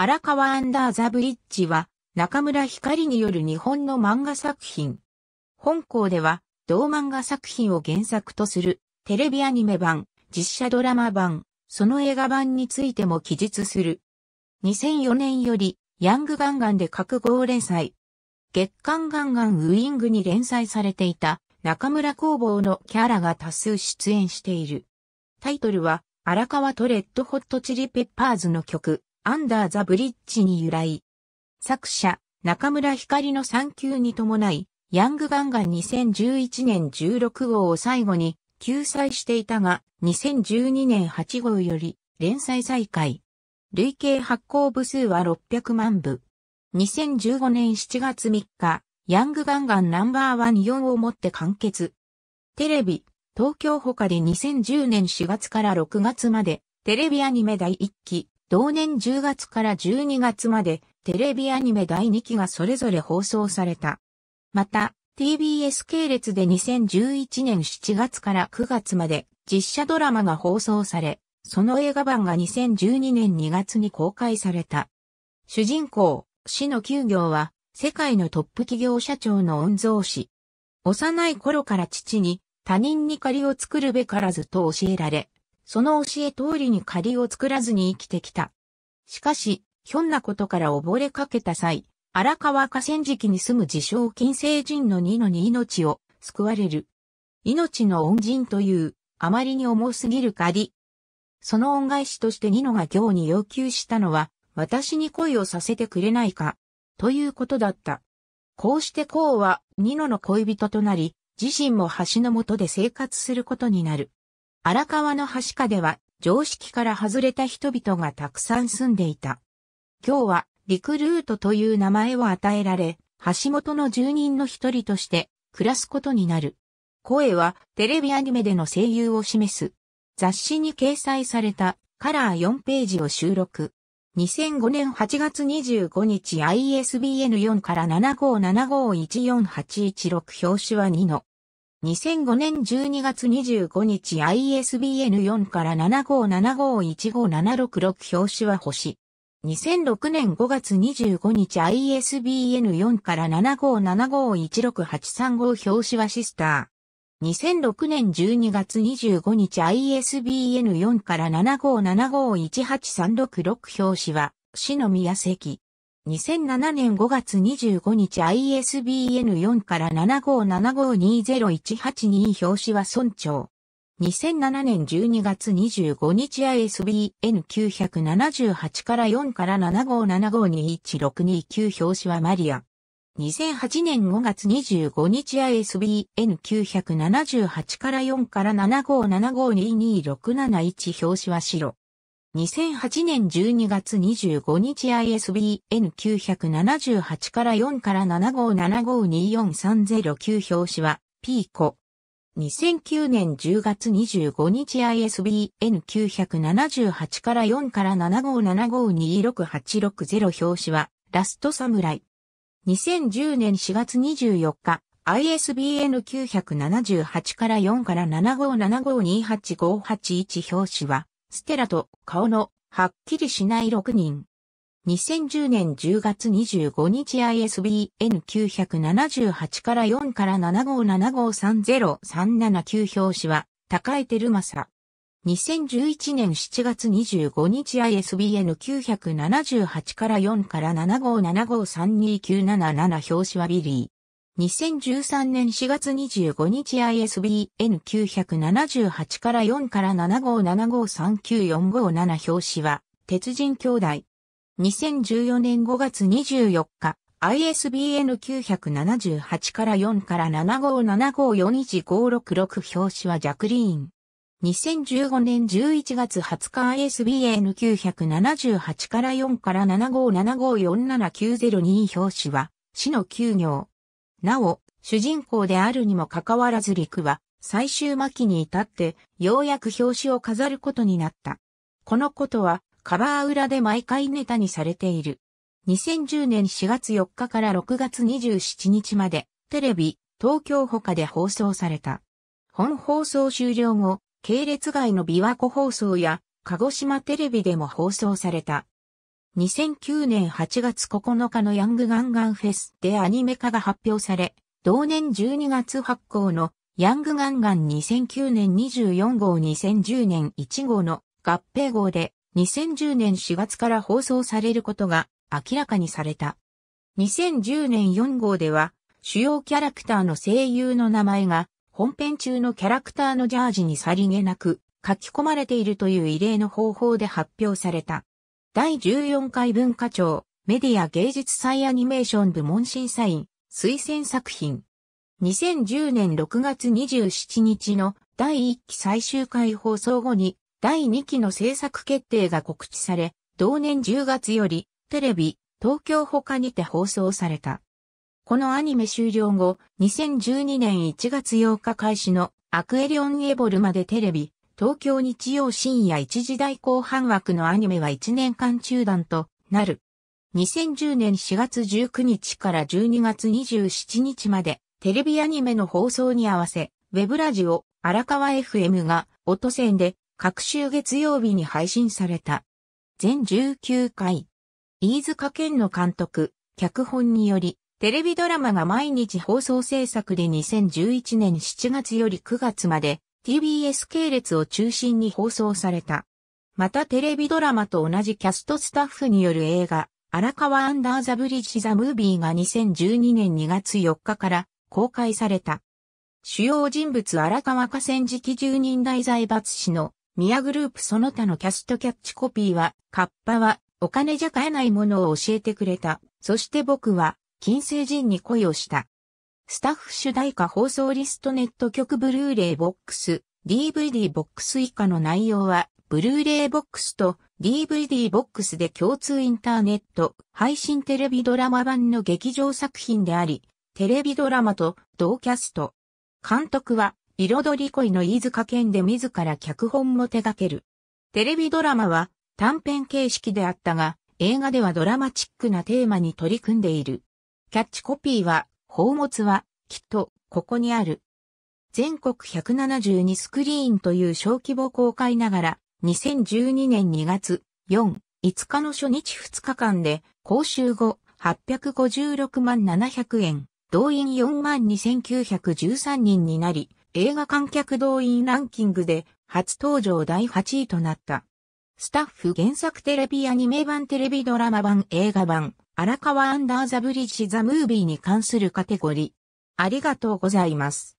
荒川アンダーザブリッジは、中村光による日本の漫画作品。本校では、同漫画作品を原作とする、テレビアニメ版、実写ドラマ版、その映画版についても記述する。2004年より、ヤングガンガンで各号連載。月刊ガンガンウイングに連載されていた、中村工房のキャラが多数出演している。タイトルは、荒川とレッドホットチリペッパーズの曲、アンダーザブリッジに由来。作者、中村光の産休に伴い、ヤングガンン2011年16号を最後に救済していたが、2012年8号より連載再開。累計発行部数は600万部。2015年7月3日、ヤングガンガンナンバーワン4をもって完結。テレビ、東京他で2010年4月から6月まで、テレビアニメ第1期、同年10月から12月までテレビアニメ第2期がそれぞれ放送された。また、TBS 系列で2011年7月から9月まで実写ドラマが放送され、その映画版が2012年2月に公開された。主人公、死の休業は、世界のトップ企業社長の御蔵氏。幼い頃から父に、他人に借りを作るべからずと教えられ、その教え通りに仮を作らずに生きてきた。しかし、ひょんなことから溺れかけた際、荒川河川敷に住む自称金星人のニノに命を救われる。命の恩人という、あまりに重すぎる仮。その恩返しとしてニノが行に要求したのは、私に恋をさせてくれないか、ということだった。こうして行はニノの恋人となり、自身も橋の下で生活することになる。荒川の橋下では常識から外れた人々がたくさん住んでいた。今日はリクルートという名前を与えられ、橋本の住人の一人として暮らすことになる。声はテレビアニメでの声優を示す。雑誌に掲載されたカラー4ページを収録。2005年8月25日 ISBN4 から7575148116表紙は2の2005年12月25日 ISBN4 から75751576表紙は星。2006年5月25日 ISBN4 から75751683号表紙はシスター。2006年12月25日 ISBN4 から75751836表紙は、篠宮関。2007年5月25日 ISBN4 から7 5 7 5 2 0 1 8 2表紙は村長。2007年12月25日 ISBN978 から4から75752169表紙はマリア。2008年5月25日 ISBN978 から4から75752267 1表紙は白。2008年12月25日 ISBN978 から4から7 5 7 5 2 4 3 0 9表紙は、ピーコ。2009年10月25日 ISBN978 から4から75752686 0表紙は、ラストサムライ。2010年4月24日、ISBN978 から4から7 5 7 5 2 8 5 8 1表紙は、ステラと顔のはっきりしない6人。2010年10月25日 ISBN978 から4から75753037 9表紙は高江まさ。2011年7月25日 ISBN978 から4から7575329777表紙はビリー。2013年4月25日 ISBN 978から4から7575394557表紙は、鉄人兄弟。2014年5月24日、ISBN 978から4から75754156表紙はジャクリーン。2015年11月20日 ISBN 978から4から7 5 7 5 4 7 9 0 2表紙は、死の休業。なお、主人公であるにもかかわらず陸は最終末期に至ってようやく表紙を飾ることになった。このことはカバー裏で毎回ネタにされている。2010年4月4日から6月27日までテレビ、東京他で放送された。本放送終了後、系列外の琵琶湖放送や鹿児島テレビでも放送された。2009年8月9日のヤングガンガンフェスでアニメ化が発表され、同年12月発行のヤングガンガン2009年24号2010年1号の合併号で2010年4月から放送されることが明らかにされた。2010年4号では主要キャラクターの声優の名前が本編中のキャラクターのジャージにさりげなく書き込まれているという異例の方法で発表された。第14回文化庁、メディア芸術祭アニメーション部門審査員、推薦作品。2010年6月27日の第1期最終回放送後に、第2期の制作決定が告知され、同年10月より、テレビ、東京他にて放送された。このアニメ終了後、2012年1月8日開始のアクエリオンエボルまでテレビ、東京日曜深夜1時代後半枠のアニメは1年間中断となる。2010年4月19日から12月27日までテレビアニメの放送に合わせ、ウェブラジオ荒川 FM が音線で各週月曜日に配信された。全19回。飯塚健の監督、脚本により、テレビドラマが毎日放送制作で2011年7月より9月まで TBS 系列を中心に放送された。またテレビドラマと同じキャストスタッフによる映画、荒川アンダーザブリッジザムービーが2012年2月4日から公開された。主要人物荒川河川敷住人大財閥氏の宮グループその他のキャストキャッチコピーは、カッパはお金じゃ買えないものを教えてくれた。そして僕は、金星人に恋をした。スタッフ主題歌放送リストネット曲ブルーレイボックス、DVD ボックス以下の内容は、ブルーレイボックスと DVD ボックスで共通インターネット配信テレビドラマ版の劇場作品であり、テレビドラマと同キャスト。監督は、彩り恋の飯塚健で自ら脚本も手掛ける。テレビドラマは短編形式であったが、映画ではドラマチックなテーマに取り組んでいる。キャッチコピーは、宝物は、きっと、ここにある。全国172スクリーンという小規模公開ながら、2012年2月4、5日の初日2日間で、講習後、856万700円、動員4万2913人になり、映画観客動員ランキングで、初登場第8位となった。スタッフ原作テレビアニメ版テレビドラマ版映画版荒川アンダーザブリッジザムービーに関するカテゴリー。ありがとうございます。